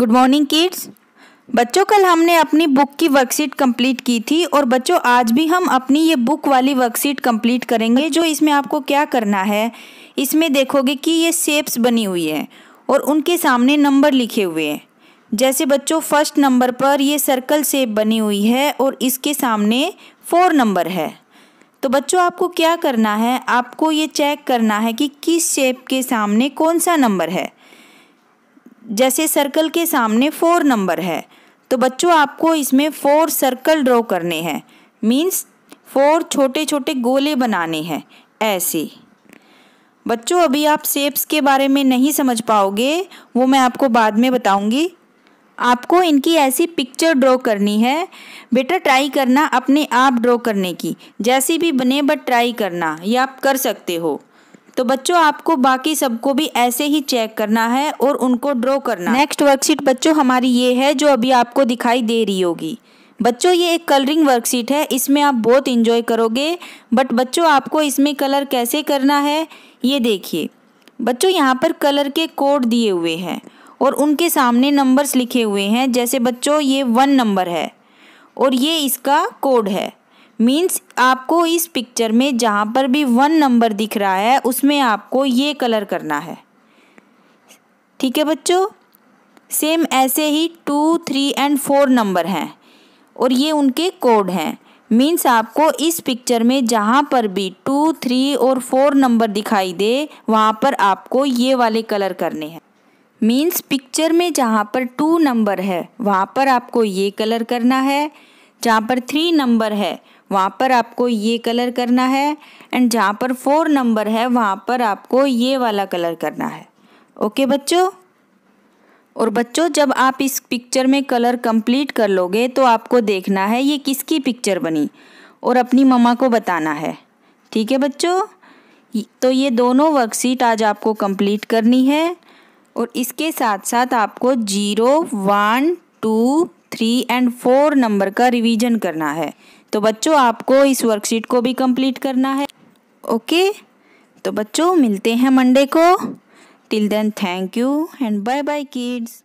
good morning kids बच्चों कल हमने अपनी बुक की वर्कशीट कंप्लीट की थी और बच्चों आज भी हम अपनी ये बुक वाली वर्कशीट कंप्लीट करेंगे जो इसमें आपको क्या करना है इसमें देखोगे कि ये शेप्स बनी हुई है और उनके सामने नंबर लिखे हुए हैं जैसे बच्चों फर्स्ट नंबर पर ये सर्कल शेप बनी हुई है और इसके सामने फोर नंबर है तो बच्चों आपको क्या करना है आपको ये चेक करना है कि किस शेप के सामने कौन सा नंबर है जैसे सर्कल के सामने फोर नंबर है तो बच्चों आपको इसमें फोर सर्कल ड्रॉ करने हैं मीन्स फोर छोटे छोटे गोले बनाने हैं ऐसे बच्चों अभी आप सेप्स के बारे में नहीं समझ पाओगे वो मैं आपको बाद में बताऊंगी आपको इनकी ऐसी पिक्चर ड्रॉ करनी है बेटा ट्राई करना अपने आप ड्रॉ करने की जैसी भी बने बट ट्राई करना ये आप कर सकते हो तो बच्चों आपको बाकी सबको भी ऐसे ही चेक करना है और उनको ड्रॉ करना नेक्स्ट वर्कशीट बच्चों हमारी ये है जो अभी आपको दिखाई दे रही होगी बच्चों ये एक कलरिंग वर्कशीट है इसमें आप बहुत इंजॉय करोगे बट बच्चों आपको इसमें कलर कैसे करना है ये देखिए बच्चों यहाँ पर कलर के कोड दिए हुए हैं और उनके सामने नंबर्स लिखे हुए हैं जैसे बच्चों ये वन नंबर है और ये इसका कोड है मीन्स आपको इस पिक्चर में जहाँ पर भी वन नंबर दिख रहा है उसमें आपको ये कलर करना है ठीक है बच्चों सेम ऐसे ही two three and four number हैं और ये उनके कोड हैं मीन्स आपको इस पिक्चर में जहाँ पर भी टू थ्री और फोर नंबर दिखाई दे वहाँ पर आपको ये वाले कलर करने हैं मीन्स पिक्चर में जहाँ पर टू नंबर है वहाँ पर आपको ये कलर करना है जहाँ पर थ्री नंबर है वहाँ पर आपको ये कलर करना है एंड जहाँ पर फोर नंबर है वहाँ पर आपको ये वाला कलर करना है ओके बच्चों और बच्चों जब आप इस पिक्चर में कलर कंप्लीट कर लोगे तो आपको देखना है ये किसकी पिक्चर बनी और अपनी मम्मा को बताना है ठीक है बच्चों तो ये दोनों वर्कशीट आज आपको कंप्लीट करनी है और इसके साथ साथ आपको zero one two three and four number का रिवीजन करना है तो बच्चों आपको इस वर्कशीट को भी कंप्लीट करना है ओके तो बच्चों मिलते हैं मंडे को till then thank you and bye bye kids